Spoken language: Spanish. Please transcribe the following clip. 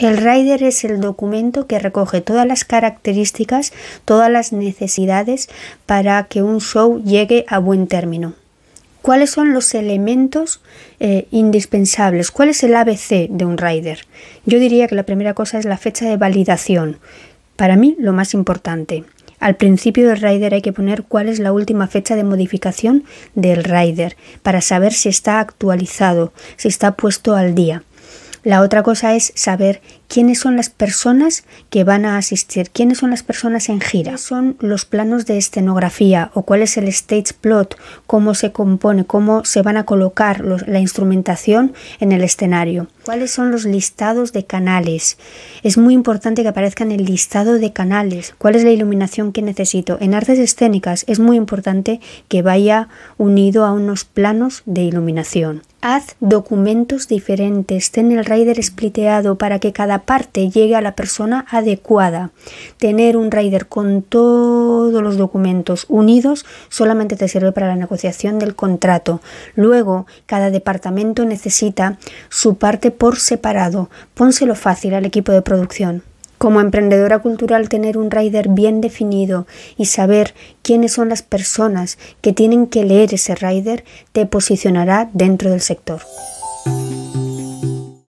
El rider es el documento que recoge todas las características, todas las necesidades para que un show llegue a buen término. ¿Cuáles son los elementos eh, indispensables? ¿Cuál es el ABC de un rider? Yo diría que la primera cosa es la fecha de validación. Para mí, lo más importante. Al principio del rider hay que poner cuál es la última fecha de modificación del rider para saber si está actualizado, si está puesto al día. La otra cosa es saber quiénes son las personas que van a asistir, quiénes son las personas en gira, ¿Cuáles son los planos de escenografía o cuál es el stage plot, cómo se compone, cómo se van a colocar la instrumentación en el escenario, cuáles son los listados de canales. Es muy importante que aparezcan el listado de canales, cuál es la iluminación que necesito. En artes escénicas es muy importante que vaya unido a unos planos de iluminación. Haz documentos diferentes, ten el rider spliteado para que cada parte llegue a la persona adecuada. Tener un rider con todos los documentos unidos solamente te sirve para la negociación del contrato. Luego, cada departamento necesita su parte por separado. Pónselo fácil al equipo de producción. Como emprendedora cultural, tener un rider bien definido y saber quiénes son las personas que tienen que leer ese rider te posicionará dentro del sector.